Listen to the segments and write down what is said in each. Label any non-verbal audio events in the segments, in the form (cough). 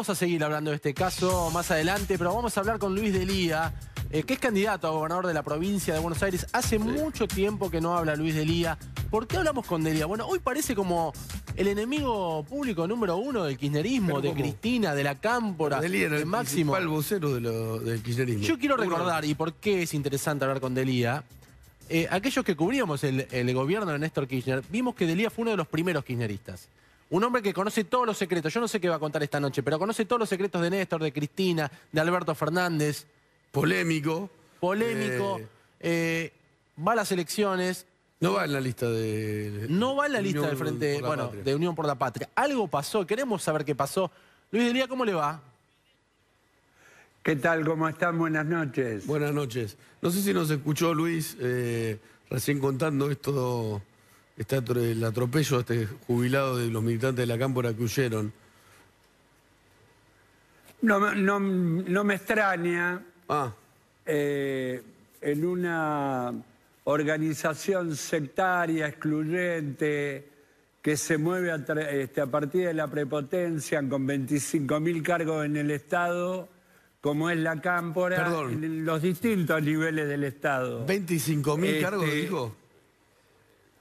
Vamos a seguir hablando de este caso más adelante, pero vamos a hablar con Luis Delía, eh, que es candidato a gobernador de la provincia de Buenos Aires. Hace mucho tiempo que no habla Luis Delía. ¿Por qué hablamos con Delía? Bueno, hoy parece como el enemigo público número uno del kirchnerismo, de Cristina, de la Cámpora, Delía el Máximo. principal vocero del kirchnerismo. Yo quiero recordar, y por qué es interesante hablar con Delía, eh, aquellos que cubríamos el, el, gobierno de Néstor Kirchner, vimos que Delía fue uno de los primeros kirchneristas. Un hombre que conoce todos los secretos. Yo no sé qué va a contar esta noche, pero conoce todos los secretos de Néstor, de Cristina, de Alberto Fernández. Polémico. Polémico. Eh, eh, va a las elecciones. No va en la lista de... No va en la lista del Frente, bueno, de Unión por la Patria. Algo pasó, queremos saber qué pasó. Luis Delía, ¿cómo le va? ¿Qué tal? ¿Cómo están? Buenas noches. Buenas noches. No sé si nos escuchó Luis eh, recién contando esto está el atropello a este jubilado de los militantes de la Cámpora que huyeron. No, no, no me extraña. Ah. Eh, en una organización sectaria, excluyente, que se mueve a, este, partir de la prepotencia con 25.000 cargos en el Estado, como es la Cámpora, en los distintos niveles del Estado. ¿25.000 mil cargos, este, digo?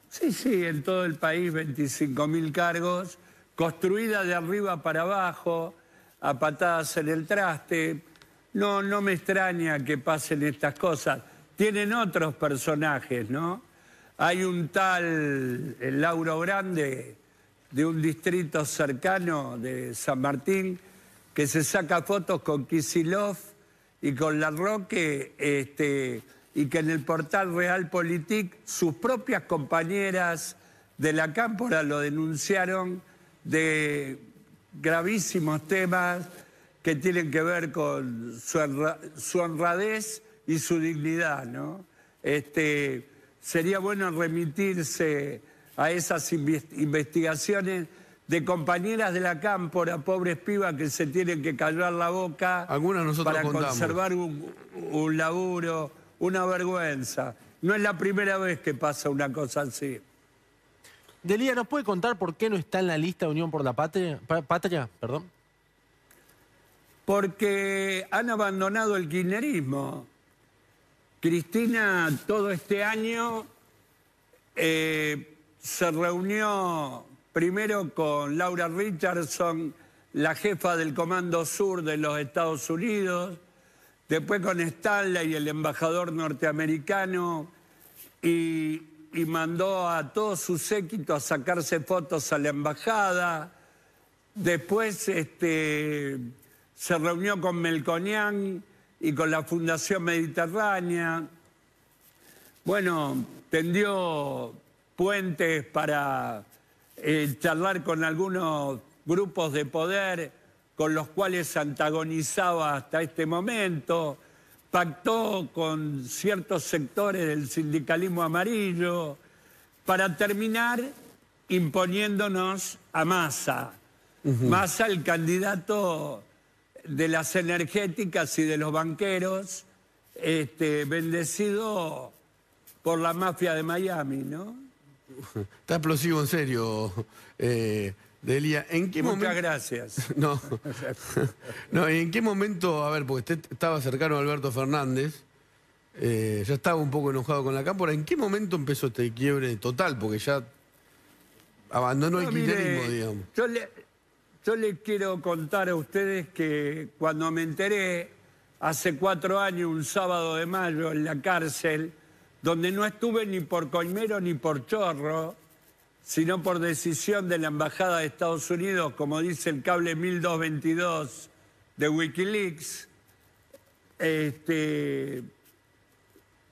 Sí, sí, en todo el país 25.000 cargos, construida de arriba para abajo, a patadas en el traste. No, no me extraña que pasen estas cosas. Tienen otros personajes, ¿no? Hay un tal el Lauro Grande de un distrito cercano de San Martín que se saca fotos con Kisilov y con La Roque, este, y que en el portal Realpolitik sus propias compañeras de la Cámpora lo denunciaron de gravísimos temas que tienen que ver con su, honradez y su dignidad, ¿no? Este, sería bueno remitirse a esas investigaciones de compañeras de la cámpora, pobres pibas que se tienen que callar la boca para conservar un laburo una vergüenza. No es la primera vez que pasa una cosa así. Delía, ¿nos puede contar por qué no está en la lista Unión por la Patria? patria perdón? Porque han abandonado el kirchnerismo. Cristina todo este año eh, se reunió primero con Laura Richardson, la jefa del Comando Sur de los Estados Unidos, después con Stanley y el embajador norteamericano, y, mandó a todo su séquito a sacarse fotos a la embajada. Después este, se reunió con Melconian y con la Fundación Mediterránea. Bueno, tendió puentes para eh, charlar con algunos grupos de poder con los cuales antagonizaba hasta este momento, pactó con ciertos sectores del sindicalismo amarillo, para terminar imponiéndonos a Massa. Massa, el candidato de las energéticas y de los banqueros, este, bendecido por la mafia de Miami, ¿no? Está explosivo en serio. Eh, Delia, ¿en qué Muchas gracias. (laughs) (laughs) No, ¿en qué momento...? A ver, porque usted estaba cercano a Alberto Fernández, eh, ya estaba un poco enojado con la cámpora. ¿En qué momento empezó este quiebre total? Porque ya abandonó el kirchnerismo, digamos. Yo le, yo le quiero contar a ustedes que cuando me enteré hace cuatro años, un sábado de mayo, en la cárcel, donde no estuve ni por coimero ni por chorro sino por decisión de la Embajada de Estados Unidos, como dice el cable 1222 de Wikileaks, este,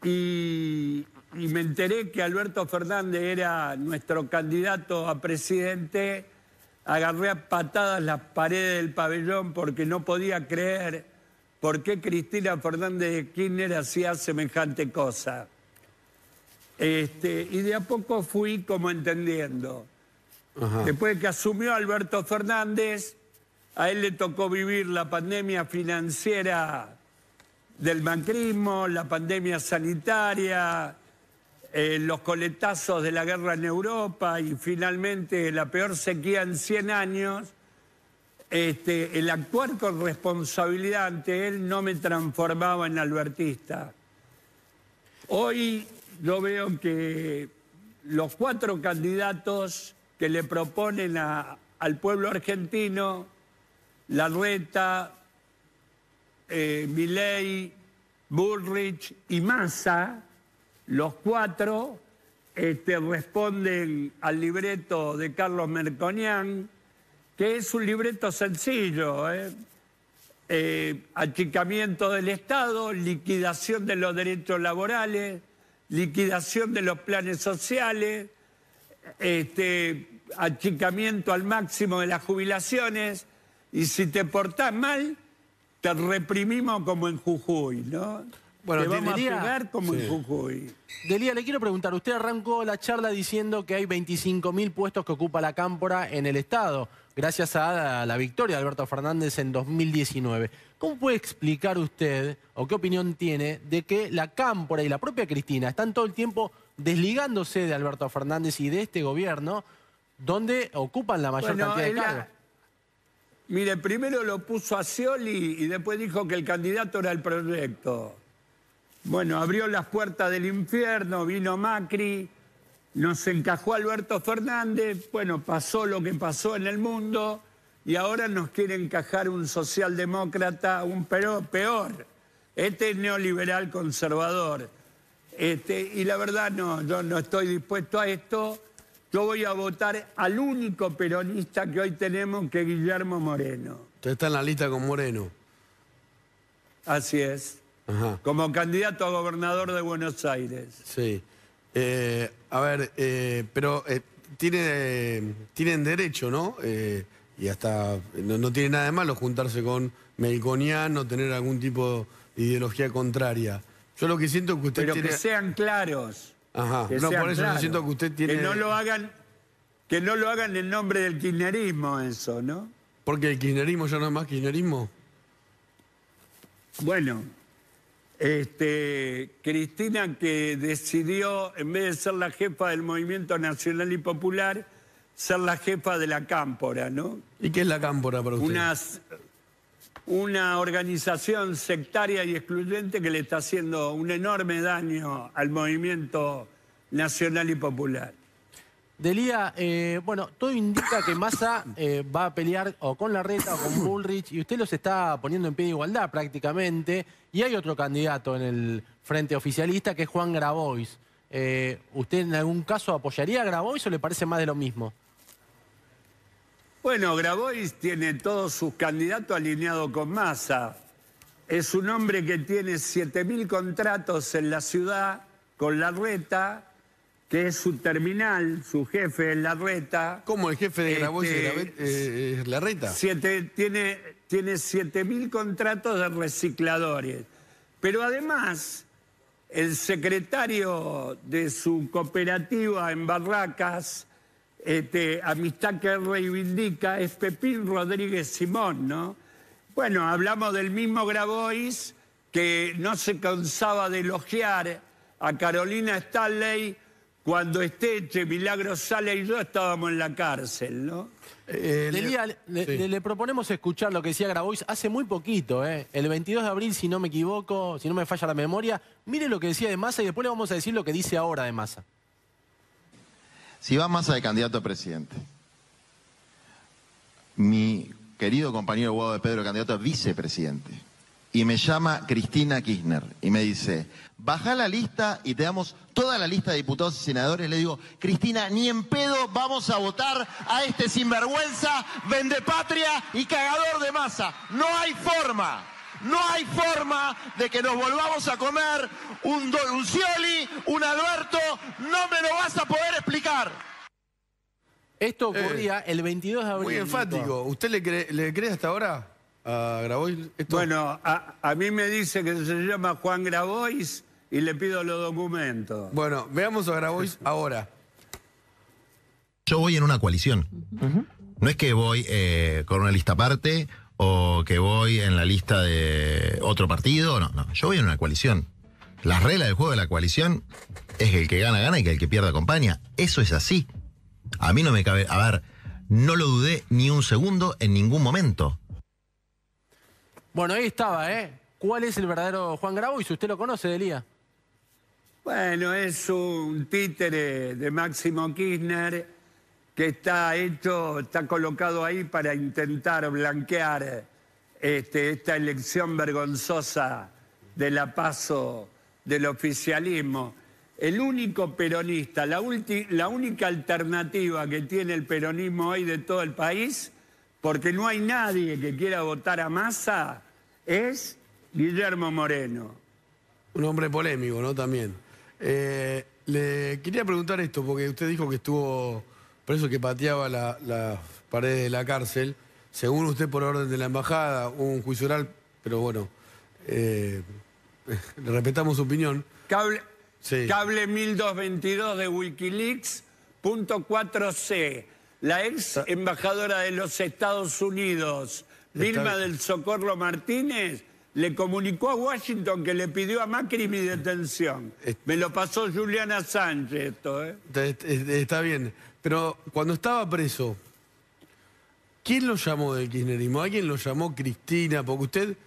y me enteré que Alberto Fernández era nuestro candidato a presidente, agarré a patadas las paredes del pabellón porque no podía creer por qué Cristina Fernández de Kirchner hacía semejante cosa. Este, y de a poco fui como entendiendo. Después que asumió Alberto Fernández, a él le tocó vivir la pandemia financiera del macrismo, la pandemia sanitaria, eh, los coletazos de la guerra en Europa y finalmente la peor sequía en 100 años. Este, el actuar con responsabilidad ante él no me transformaba en albertista. Hoy yo veo que los cuatro candidatos que le proponen al pueblo argentino, la eh, Milley, Bullrich y Massa, los cuatro este, responden al libreto de Carlos Merconián, que es un libreto sencillo, ¿eh? Eh, achicamiento del Estado, liquidación de los derechos laborales, liquidación de los planes sociales, este, achicamiento al máximo de las jubilaciones, y si te portás mal, te reprimimos como en Jujuy, ¿no? Bueno, te vamos como en Jujuy. Delía, le quiero preguntar, usted arrancó la charla diciendo que hay 25.000 puestos que ocupa la cámpora en el Estado gracias a la victoria de Alberto Fernández en 2019. ¿Cómo puede explicar usted o qué opinión tiene de que la Cámpora y la propia Cristina están todo el tiempo desligándose de Alberto Fernández y de este gobierno donde ocupan la mayor cantidad de cargos? Mire, primero lo puso a Scioli y después dijo que el candidato era el proyecto. Bueno, abrió las puertas del infierno, vino Macri, nos encajó Alberto Fernández, bueno, pasó lo que pasó en el mundo y ahora nos quiere encajar un socialdemócrata, un peor, este neoliberal conservador. Este, y la verdad no, yo no estoy dispuesto a esto. Yo voy a votar al único peronista que hoy tenemos, que es Guillermo Moreno. Usted está en la lista con Moreno. Así es. Como candidato a gobernador de Buenos Aires. Sí. Eh, a ver, eh, pero eh, tienen derecho, ¿no? y hasta no, tiene nada de malo juntarse con Melconian tener algún tipo de ideología contraria. Yo lo que siento es que usted Pero que sean claros. Ajá. no, por eso siento que usted tiene... Que no lo hagan, que no lo hagan en nombre del kirchnerismo eso, ¿no? Porque el kirchnerismo ya no es más kirchnerismo. Bueno, este, Cristina que decidió, en vez de ser la jefa del Movimiento Nacional y Popular, ser la jefa de la Cámpora, ¿no? ¿Y qué es la Cámpora para una organización sectaria y excluyente que le está haciendo un enorme daño al Movimiento Nacional y Popular. Delía, eh, bueno, todo indica que Massa eh, va a pelear o con la Reta o con (clears throat) Bullrich y usted los está poniendo en pie de igualdad prácticamente. Y hay otro candidato en el frente oficialista que es Juan Grabois. Eh, ¿Usted en algún caso apoyaría a Grabois o le parece más de lo mismo? Bueno, Grabois tiene todos sus candidatos alineados con Massa. Es un hombre que tiene 7.000 contratos en la ciudad con la Reta que es su terminal, su jefe en la RETA... ¿Cómo el jefe de Grabois este, eh, eh, la RETA? Siete, tiene, 7.000 contratos de recicladores. Pero además, el secretario de su cooperativa en Barracas, este, Amistad que reivindica, es Pepín Rodríguez Simón, ¿no? Bueno, hablamos del mismo Grabois que no se cansaba de elogiar a Carolina Stanley cuando Esteche, Milagro sale y yo estábamos en la cárcel, ¿no? Eh, le, le, proponemos escuchar lo que decía Grabois hace muy poquito, ¿eh? el 22 de abril, si no me equivoco, si no me falla la memoria, mire lo que decía de Massa y después le vamos a decir lo que dice ahora de Massa. Si va Massa de candidato a presidente, mi querido compañero Guado de Pedro, candidato a vicepresidente, y me llama Cristina Kirchner y me dice, baja la lista y te damos toda la lista de diputados y senadores. Le digo, Cristina, ni en pedo vamos a votar a este sinvergüenza, vende patria y cagador de masa. No hay forma. No hay forma de que nos volvamos a comer un dolucioli un Alberto, no me lo vas a poder explicar. Esto eh, ocurría el 22 de abril. Muy enfático. ¿Usted le le cree hasta ahora? Bueno, a, mí me dice que se llama Juan Grabois y le pido los documentos. Bueno, veamos a Grabois (laughs) ahora. Yo voy en una coalición. No es que voy eh, con una lista aparte o que voy en la lista de otro partido. No, no. Yo voy en una coalición. La regla del juego de la coalición es que el que gana, gana y que el que pierde acompaña. Eso es así. A mí no me cabe. A ver, no lo dudé ni un segundo en ningún momento. Bueno, ahí estaba, ¿eh? ¿Cuál es el verdadero Juan Grabo y si usted lo conoce, Delía? Bueno, es un títere de Máximo Kirchner que está hecho, está colocado ahí para intentar blanquear este, esta elección vergonzosa de la paso del oficialismo. El único peronista, la, la única alternativa que tiene el peronismo hoy de todo el país, porque no hay nadie que quiera votar a masa es Guillermo Moreno. Un hombre polémico, ¿no? También. Eh, le quería preguntar esto, porque usted dijo que estuvo preso, que pateaba las la paredes de la cárcel. Según usted, por orden de la embajada, hubo un juicio oral, pero bueno, eh, (laughs) le respetamos su opinión. Cable, sí. cable 1222 de Wikileaks, punto 4C. La ex ah. embajadora de los Estados Unidos, Vilma del Socorro Martínez le comunicó a Washington que le pidió a Macri mi detención. Me lo pasó Juliana Sánchez esto, ¿eh? Está bien, pero cuando estaba preso, ¿quién lo llamó del kirchnerismo? ¿Alguien quién lo llamó Cristina? Porque usted,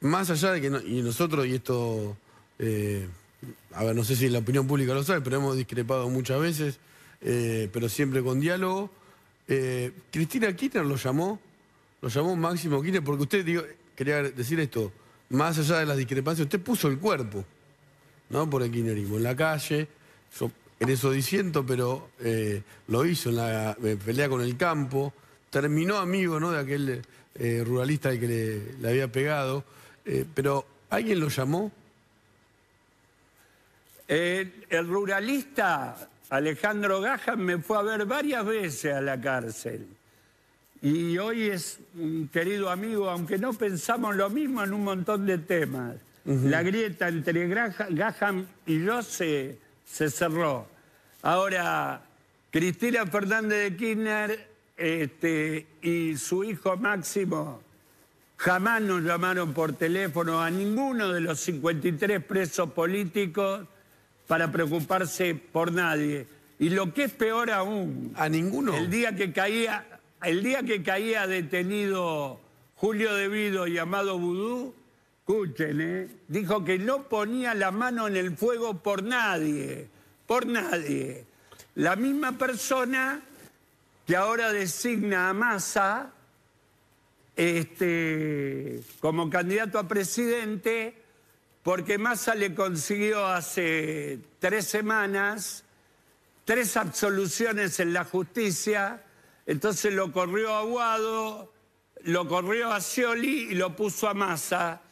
más allá de que... nosotros, y esto... Eh, a ver, no sé si la opinión pública lo sabe, pero hemos discrepado muchas veces, eh, pero siempre con diálogo. Cristina Kirchner lo llamó lo llamó Máximo Kirchner porque usted, quería decir esto, más allá de las discrepancias, usted puso el cuerpo, ¿no? Por el kirchnerismo, en la calle, en eso diciendo, pero eh, lo hizo en la eh, pelea con el campo, terminó amigo, ¿no? De aquel eh, ruralista al que le, había pegado, pero ¿alguien lo llamó? el ruralista Alejandro Gajan me fue a ver varias veces a la cárcel y hoy es un querido amigo, aunque no pensamos lo mismo en un montón de temas. La grieta entre Gaham y yo se, cerró. Ahora, Cristina Fernández de Kirchner este, y su hijo Máximo jamás nos llamaron por teléfono a ninguno de los 53 presos políticos para preocuparse por nadie. Y lo que es peor aún, a ninguno. El día que caía el día que caía detenido Julio Devido y Amado Vudú, escuchen, ¿eh? dijo que no ponía la mano en el fuego por nadie, por nadie. La misma persona que ahora designa a Massa este, como candidato a presidente, porque Massa le consiguió hace tres semanas tres absoluciones en la justicia entonces lo corrió a Guado, lo corrió a Scioli y lo puso a Massa,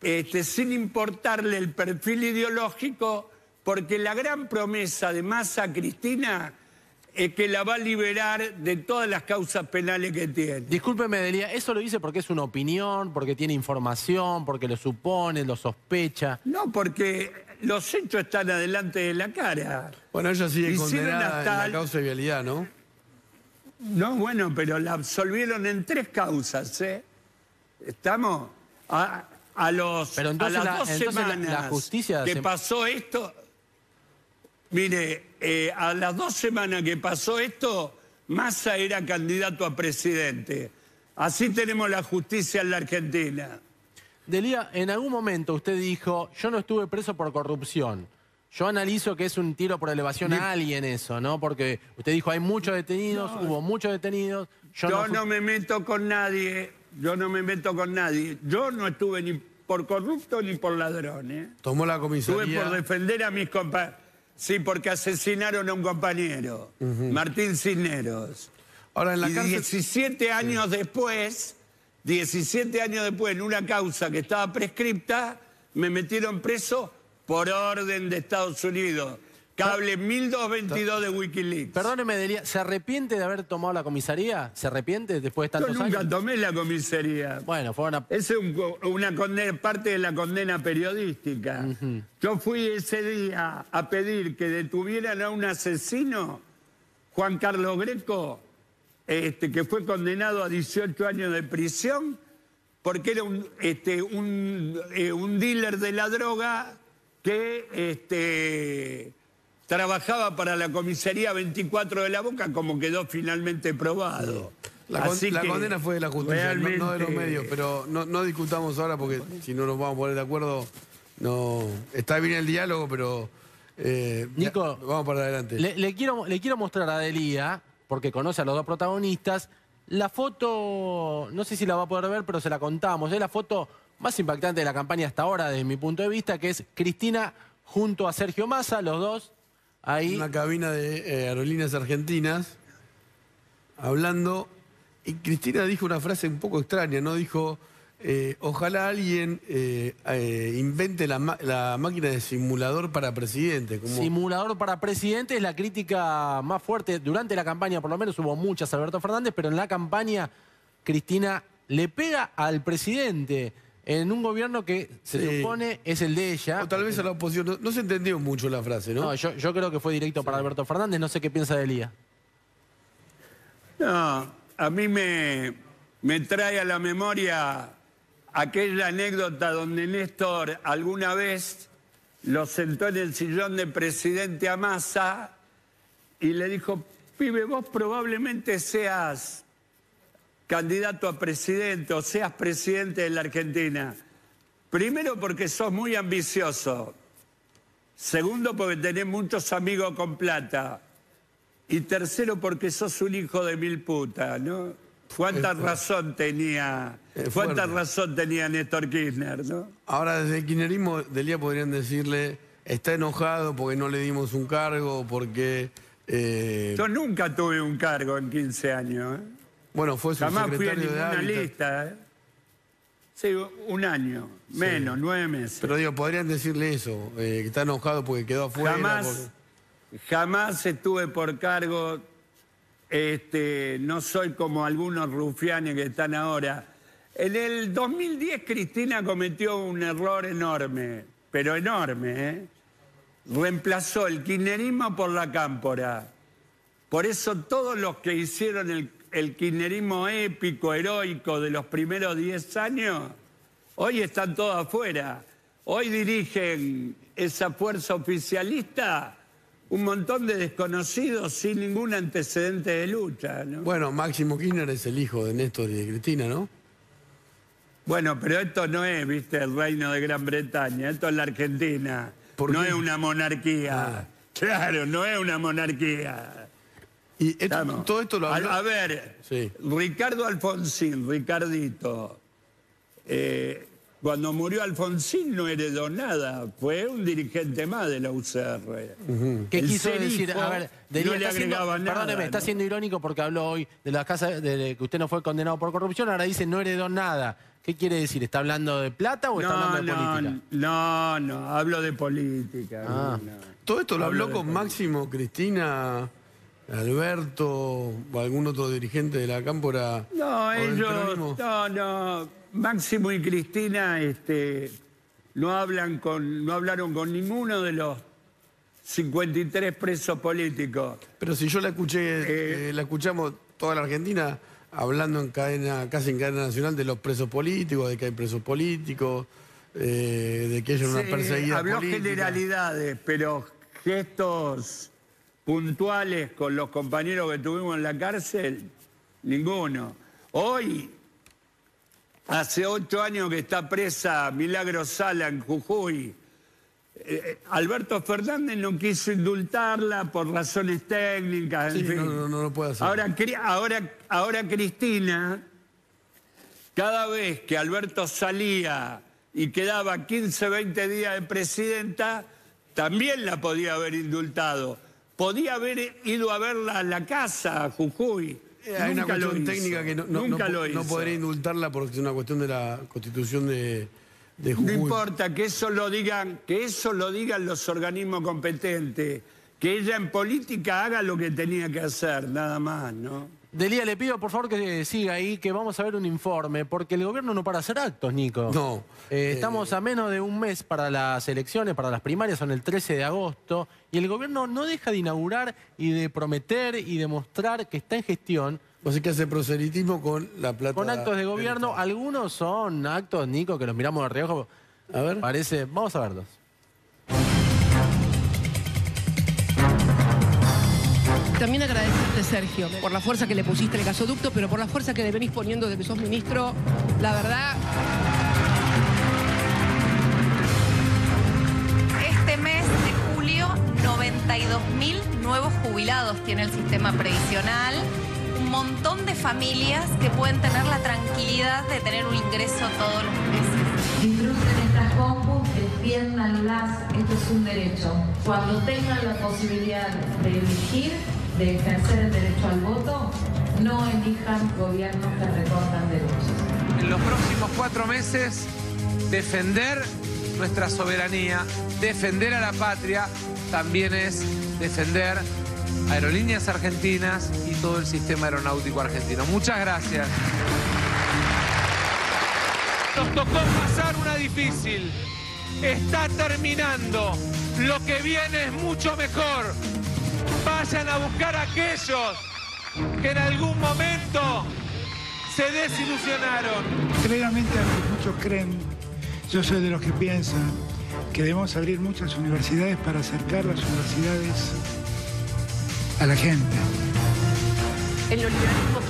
este, sin importarle el perfil ideológico, porque la gran promesa de Massa Cristina es que la va a liberar de todas las causas penales que tiene. Discúlpeme, Delia, ¿eso lo dice porque es una opinión, porque tiene información, porque lo supone, lo sospecha? No, porque los hechos están adelante de la cara. Bueno, ella sigue condenada la causa de vialidad, ¿no? No, bueno, pero la absolvieron en tres causas, ¿eh? ¿Estamos? A, los, las dos semanas justicia que pasó esto, mire, eh, a las dos semanas que pasó esto, Massa era candidato a presidente. Así tenemos la justicia en la Argentina. Delía, en algún momento usted dijo, yo no estuve preso por corrupción. Yo analizo que es un tiro por elevación a alguien eso, ¿no? Porque usted dijo, hay muchos detenidos, hubo muchos detenidos. Yo, no, me meto con nadie, yo no me meto con nadie. Yo no estuve ni por corrupto ni por ladrón, ¿eh? Tomó la comisión Estuve por defender a mis compañeros. Sí, porque asesinaron a un compañero, Martín Cisneros. Ahora, en la y cárcel... 17 años después, 17 años después, en una causa que estaba prescripta, me metieron preso por orden de Estados Unidos. Cable 1222 de Wikileaks. Perdóneme, Delia, ¿se arrepiente de haber tomado la comisaría? ¿Se arrepiente después de tantos años? Yo nunca tomé la comisaría. Bueno, fue una... Es una parte de la condena periodística. Yo fui ese día a pedir que detuvieran a un asesino, Juan Carlos Greco, este, que fue condenado a 18 años de prisión porque era un, este, eh, un dealer de la droga que este, trabajaba para la comisaría 24 de la Boca, como quedó finalmente probado. La, condena fue de la justicia, no, de los medios, pero no, discutamos ahora porque si no nos vamos a poner de acuerdo, no. Está bien el diálogo, pero. Eh, Nico, vamos para adelante. Le, quiero, le quiero mostrar a Delia, porque conoce a los dos protagonistas, la foto, no sé si la va a poder ver, pero se la contamos, es la foto más impactante de la campaña hasta ahora, desde mi punto de vista, que es Cristina junto a Sergio Massa, los dos ahí. ...en Una cabina de eh, Aerolíneas Argentinas, hablando. Y Cristina dijo una frase un poco extraña, ¿no? Dijo, eh, ojalá alguien eh, invente la, máquina de simulador para presidente. Simulador para presidente es la crítica más fuerte. Durante la campaña, por lo menos, hubo muchas, Alberto Fernández, pero en la campaña Cristina le pega al presidente en un gobierno que se supone es el de ella. O tal vez a la oposición. No, se entendió mucho la frase, ¿no? No, yo, creo que fue directo para Alberto Fernández. No sé qué piensa de Elías. No, a mí me, me trae a la memoria aquella anécdota donde Néstor alguna vez lo sentó en el sillón de presidente Amasa y le dijo, pibe, vos probablemente seas candidato a presidente o seas presidente de la Argentina. Primero porque sos muy ambicioso. Segundo porque tenés muchos amigos con plata. Y tercero porque sos un hijo de mil putas, ¿no? ¿Cuánta razón tenía? ¿Cuánta razón tenía Néstor Kirchner, no? Ahora, desde el kirchnerismo del día podrían decirle, está enojado porque no le dimos un cargo, porque... Eh, Yo nunca tuve un cargo en 15 años, ¿eh? Bueno, fue su Jamás fui a de ¿eh? Sí, un año, menos, nueve meses. Pero digo, podrían decirle eso, eh, que está enojado porque quedó afuera. Jamás, jamás estuve por cargo, este, no soy como algunos rufianes que están ahora. En el 2010 Cristina cometió un error enorme, pero enorme, ¿eh? Reemplazó el kirchnerismo por la cámpora. Por eso todos los que hicieron el el kirchnerismo épico, heroico de los primeros 10 años, hoy están todos afuera. Hoy dirigen esa fuerza oficialista un montón de desconocidos sin ningún antecedente de lucha. Bueno, Máximo Kirchner es el hijo de Néstor y de Cristina, ¿no? Bueno, pero esto no es, viste, el reino de Gran Bretaña, esto es la Argentina. no es una monarquía. Ah. Claro, no es una monarquía. Y todo esto lo a, ver, Ricardo Alfonsín, Ricardito, eh, cuando murió Alfonsín no heredó nada, fue un dirigente más de la UCR. ¿Qué quiso decir? A ver, de no le Perdóneme, está siendo irónico porque habló hoy de la casa de que usted no fue condenado por corrupción, ahora dice no heredó nada. ¿Qué quiere decir? ¿Está hablando de plata o está hablando de política? No, no, hablo de política. Ah. Todo esto lo habló con Máximo Cristina Alberto o algún otro dirigente de la Cámpora? No, ellos, no, no. Máximo y Cristina este, no, hablan con, no hablaron con ninguno de los 53 presos políticos. Pero si yo la escuché, eh, eh, la escuchamos toda la Argentina hablando en cadena, casi en cadena nacional de los presos políticos, de que hay presos políticos, eh, de que hay una perseguida habló generalidades, pero gestos puntuales con los compañeros que tuvimos en la cárcel? Ninguno. Hoy, hace ocho años que está presa Milagro Sala en Jujuy. Eh, eh, Alberto Fernández no quiso indultarla por razones técnicas. No, no, no, lo puede hacer. Ahora, ahora, ahora Cristina, cada vez que Alberto salía y quedaba 15, 20 días de presidenta, también la podía haber indultado. Podía haber ido a verla a la casa, a Jujuy. Eh, hay una cuestión técnica que no, Nunca no, no podré indultarla porque es una cuestión de la constitución de, de Jujuy. No importa, que eso lo digan, que eso lo digan los organismos competentes. Que ella en política haga lo que tenía que hacer, nada más, ¿no? Delía, le pido por favor que siga ahí, que vamos a ver un informe, porque el gobierno no para hacer actos, Nico. No. Eh, eh, estamos a menos de un mes para las elecciones, para las primarias, son el 13 de agosto, y el gobierno no deja de inaugurar y de prometer y demostrar que está en gestión. O sea que hace proselitismo con la plata. Con actos de gobierno, algunos son actos, Nico, que los miramos de reojo. A ver. Parece, vamos a verlos. también agradecerte, Sergio, por la fuerza que le pusiste al gasoducto, pero por la fuerza que le venís poniendo desde que sos ministro. La verdad, Este mes de julio, 92.000 nuevos jubilados tiene el sistema previsional. Un montón de familias que pueden tener la tranquilidad de tener un ingreso todos los meses. Disfruten estas bombas, las, esto es un derecho. Cuando tengan la posibilidad de elegir, de ejercer el derecho al voto, no elijan gobiernos que recortan derechos. En los próximos cuatro meses, defender nuestra soberanía, defender a la patria, también es defender aerolíneas argentinas y todo el sistema aeronáutico argentino. Muchas gracias. Nos tocó pasar una difícil. Está terminando. Lo que viene es mucho mejor a buscar a aquellos que en algún momento se desilusionaron. Claramente muchos creen, yo soy de los que piensan que debemos abrir muchas universidades para acercar las universidades a la gente. El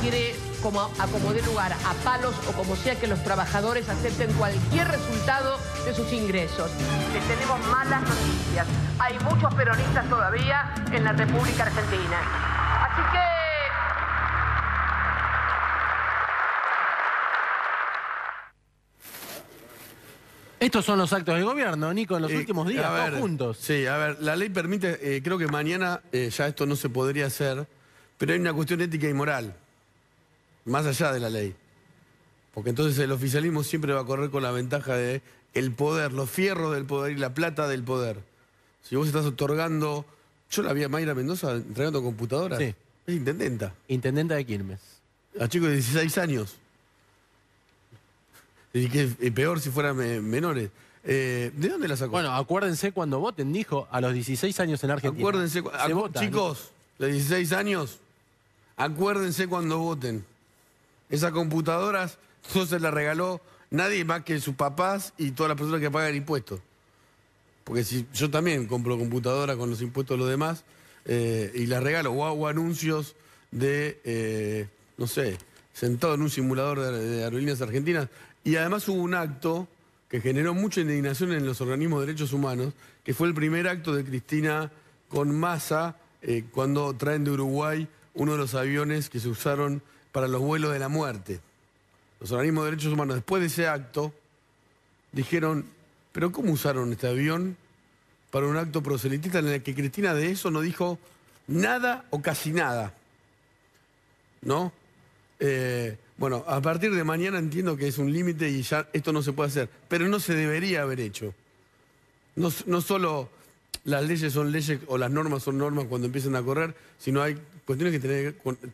quiere como acomode lugar, a palos o como sea que los trabajadores acepten cualquier resultado de sus ingresos. tenemos malas noticias. Hay muchos peronistas todavía en la República Argentina. Así que... Estos son los actos del gobierno, Nico, en los últimos días, juntos. Sí, a ver, la ley permite, eh, creo que mañana eh, ya esto no se podría hacer, pero hay una cuestión ética y moral más allá de la ley. Porque entonces el oficialismo siempre va a correr con la ventaja de el poder, los fierros del poder y la plata del poder. Si vos estás otorgando... Yo la vi a Mayra Mendoza entregando computadoras. Sí. Es intendenta. Intendenta de Quilmes. A chicos de 16 años. Y eh, peor si fueran menores. Eh, ¿De dónde la sacó? Bueno, acuérdense cuando voten, dijo, a los 16 años en Argentina. Acuérdense, chicos, los 16 años, acuérdense cuando voten. Esas computadoras no se las regaló nadie más que sus papás y todas las personas que pagan impuestos. Porque si yo también compro computadoras con los impuestos de los demás eh, y las regalo o hago anuncios de, eh, no sé, sentado en un simulador de, aerolíneas argentinas. Y además hubo un acto que generó mucha indignación en los organismos de derechos humanos, que fue el primer acto de Cristina con masa eh, cuando traen de Uruguay uno de los aviones que se usaron para los vuelos de la muerte. Los organismos de derechos humanos, después de ese acto, dijeron, pero ¿cómo usaron este avión para un acto proselitista en el que Cristina de eso no dijo nada o casi nada? ¿No? Eh, bueno, a partir de mañana entiendo que es un límite y ya esto no se puede hacer, pero no se debería haber hecho. No, no solo las leyes son leyes o las normas son normas cuando empiezan a correr, sino hay cuestiones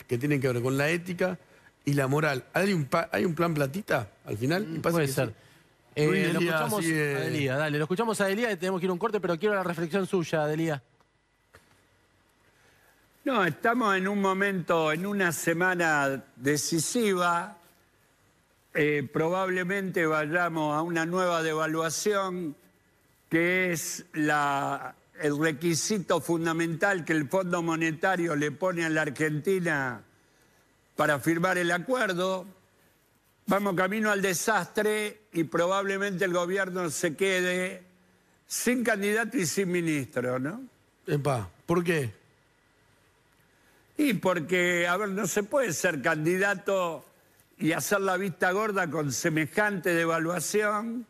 que tienen que, ver con la ética y la moral. ¿Hay un, hay un plan platita al final? Mm, puede ser. Eh, lo escuchamos a Adelía dale, lo escuchamos a y tenemos que ir a un corte, pero quiero la reflexión suya, Adelía. No, estamos en un momento, en una semana decisiva. Eh, probablemente vayamos a una nueva devaluación que es la el requisito fundamental que el Fondo Monetario le pone a la Argentina para firmar el acuerdo, vamos camino al desastre y probablemente el gobierno se quede sin candidato y sin ministro, ¿no? Epa, ¿por qué? Y porque, a ver, no se puede ser candidato y hacer la vista gorda con semejante devaluación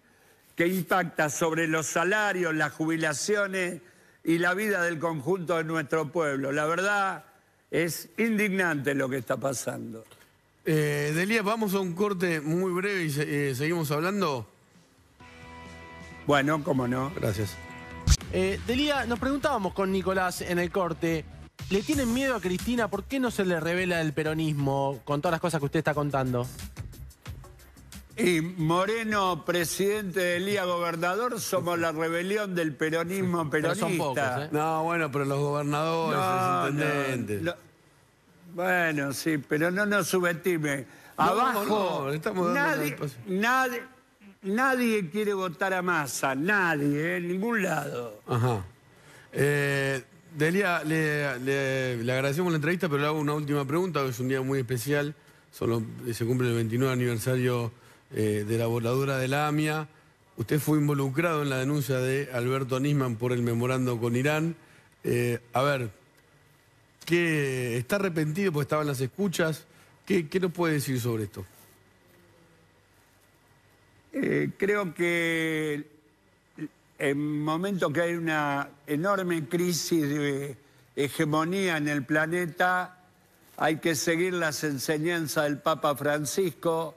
que impacta sobre los salarios, las jubilaciones y la vida del conjunto de nuestro pueblo. La verdad es indignante lo que está pasando. Eh, Delías, vamos a un corte muy breve y eh, seguimos hablando. Bueno, cómo no. Gracias. Eh, nos preguntábamos con Nicolás en el corte, ¿le tienen miedo a Cristina? ¿Por qué no se le revela el peronismo con todas las cosas que usted está contando? Y Moreno, presidente de IA Gobernador, somos la rebelión del peronismo peronista. Pero son pocos, ¿eh? No, bueno, pero los gobernadores, los intendentes. Bueno, sí, pero no nos subestime. Abajo, nadie, nadie, nadie, quiere votar a masa, nadie, ¿eh? en ningún lado. Ajá. Eh, le, agradecemos la entrevista, pero le hago una última pregunta, Hoy es un día muy especial. Solo, se cumple el 29 aniversario eh, de la voladura de la AMIA. Usted fue involucrado en la denuncia de Alberto Nisman por el memorando con Irán. Eh, a ver, ¿está arrepentido porque estaban en las escuchas? ¿Qué, qué nos puede decir sobre esto? Eh, creo que en momentos que hay una enorme crisis de hegemonía en el planeta, hay que seguir las enseñanzas del Papa Francisco,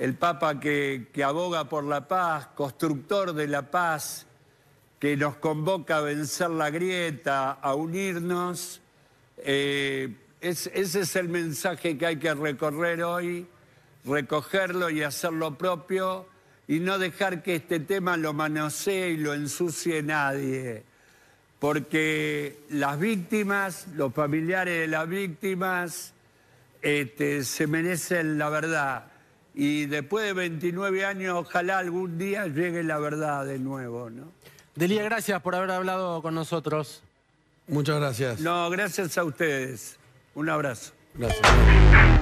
el Papa que, aboga por la paz, constructor de la paz, que nos convoca a vencer la grieta, a unirnos. Eh, ese es el mensaje que hay que recorrer hoy, recogerlo y hacerlo propio y no dejar que este tema lo manosee y lo ensucie nadie, porque las víctimas, los familiares de las víctimas, este, se merecen la verdad y después de 29 años ojalá algún día llegue la verdad de nuevo, ¿no? Delia, gracias por haber hablado con nosotros. Muchas gracias. No, gracias a ustedes. Un abrazo. Gracias.